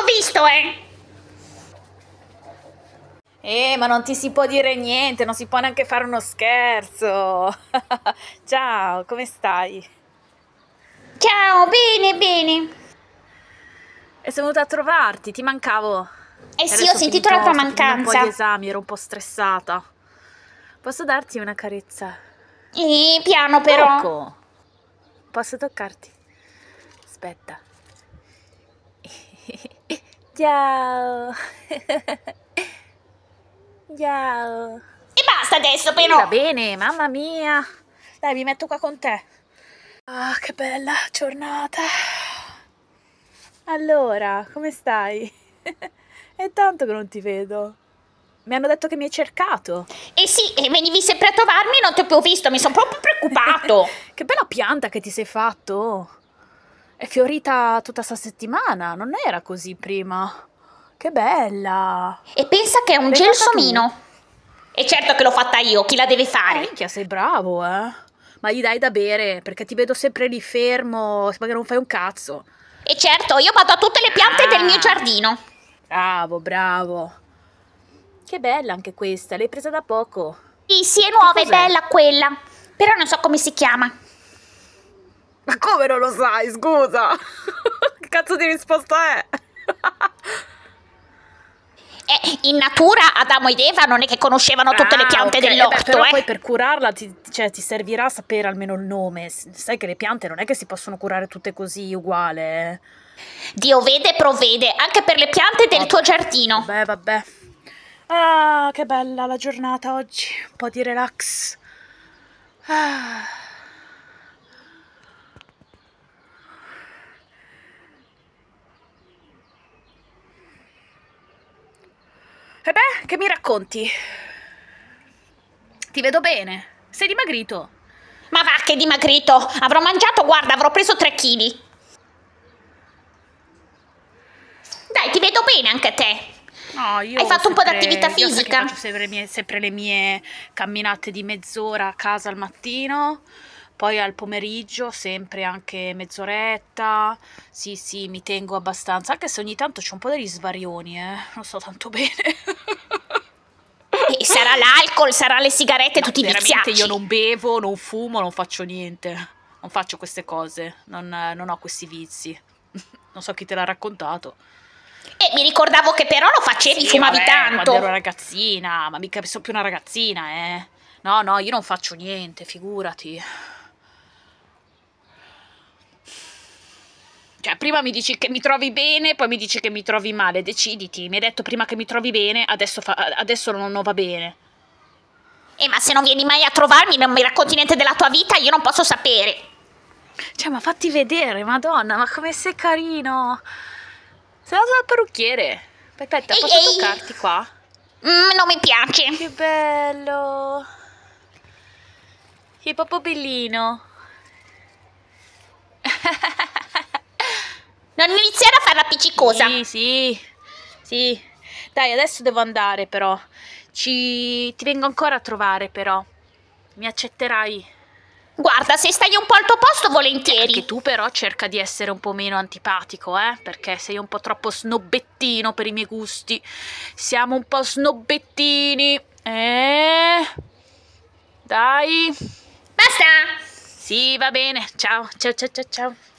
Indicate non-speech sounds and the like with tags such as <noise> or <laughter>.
ho visto, eh! Eh, ma non ti si può dire niente, non si può neanche fare uno scherzo. <laughs> Ciao, come stai? Ciao, bene, bene. E sono venuta a trovarti, ti mancavo. Eh sì, ho sentito la tua mancanza. Un gli esami, ero un po' stressata. Posso darti una carezza? Eh, piano però. Poco. Posso toccarti? Aspetta. Ciao! <laughs> Ciao! E basta adesso però! Va bene, mamma mia! Dai, mi metto qua con te. Ah, che bella giornata! Allora, come stai? <laughs> È tanto che non ti vedo. Mi hanno detto che mi hai cercato. Eh sì, e venivi sempre a trovarmi e non ti ho più visto, mi sono proprio preoccupato. <laughs> che bella pianta che ti sei fatto. È fiorita tutta sta settimana, non era così prima. Che bella! E pensa che è un gelsomino. E certo che l'ho fatta io, chi la deve eh, fare? minchia, sei bravo, eh. Ma gli dai da bere, perché ti vedo sempre lì fermo, sembra che non fai un cazzo. E certo, io vado a tutte le piante ah. del mio ah. giardino. Bravo, bravo. Che bella anche questa, l'hai presa da poco. Sì, sì, è nuova, è bella quella. Però non so come si chiama. Ma come non lo sai? Scusa! <laughs> che cazzo di risposta è? Eh, in natura Adamo ed Eva non è che conoscevano tutte ah, le piante okay. dell'orto, eh. Beh, eh. poi per curarla ti, cioè, ti, servirà sapere almeno il nome. Sai che le piante non è che si possono curare tutte così uguale. Eh. Dio vede e provvede, anche per le piante del oh, tuo giardino. Beh, vabbè. Ah, che bella la giornata oggi. Un po' di relax. Ah. Che mi racconti? Ti vedo bene. Sei dimagrito. Ma va che dimagrito! Avrò mangiato, guarda, avrò preso tre chili. Dai, ti vedo bene anche te. No, Hai fatto un po' di attività fisica? Io faccio sempre le, mie, sempre le mie camminate di mezz'ora a casa al mattino, poi al pomeriggio sempre anche mezz'oretta. Sì, sì, mi tengo abbastanza, anche se ogni tanto c'è un po' degli svarioni, eh. Non so tanto bene. <laughs> sarà l'alcol, sarà le sigarette, tutti i viziati. io non bevo, non fumo, non faccio niente. Non faccio queste cose, non, non ho questi vizi. <laughs> non so chi te l'ha raccontato. E mi ricordavo che però lo facevi, sì, fumavi vabbè, tanto. Quando ero ragazzina, ma mica sono più una ragazzina, eh. No, no, io non faccio niente, figurati. Cioè, prima mi dici che mi trovi bene, poi mi dici che mi trovi male, deciditi. Mi hai detto prima che mi trovi bene, adesso, adesso non va bene. Eh, ma se non vieni mai a trovarmi, non mi racconti niente della tua vita, io non posso sapere. Cioè, ma fatti vedere, madonna, ma come sei carino. Sei andato dal parrucchiere. Aspetta, ehi, posso ehi. toccarti qua? Mm, non mi piace. Che bello. Che proprio bellino. <laughs> non iniziare a farla appiccicosa. Sì, sì. Sì. Dai, adesso devo andare però. Ci... ti vengo ancora a trovare però. Mi accetterai? Guarda, se stai un po' al tuo posto, volentieri. Anche tu però cerca di essere un po' meno antipatico, eh? Perché sei un po' troppo snobbettino per i miei gusti. Siamo un po' snobbettini. Eh? Dai. Basta. Sì, va bene. Ciao, ciao, ciao, ciao, ciao.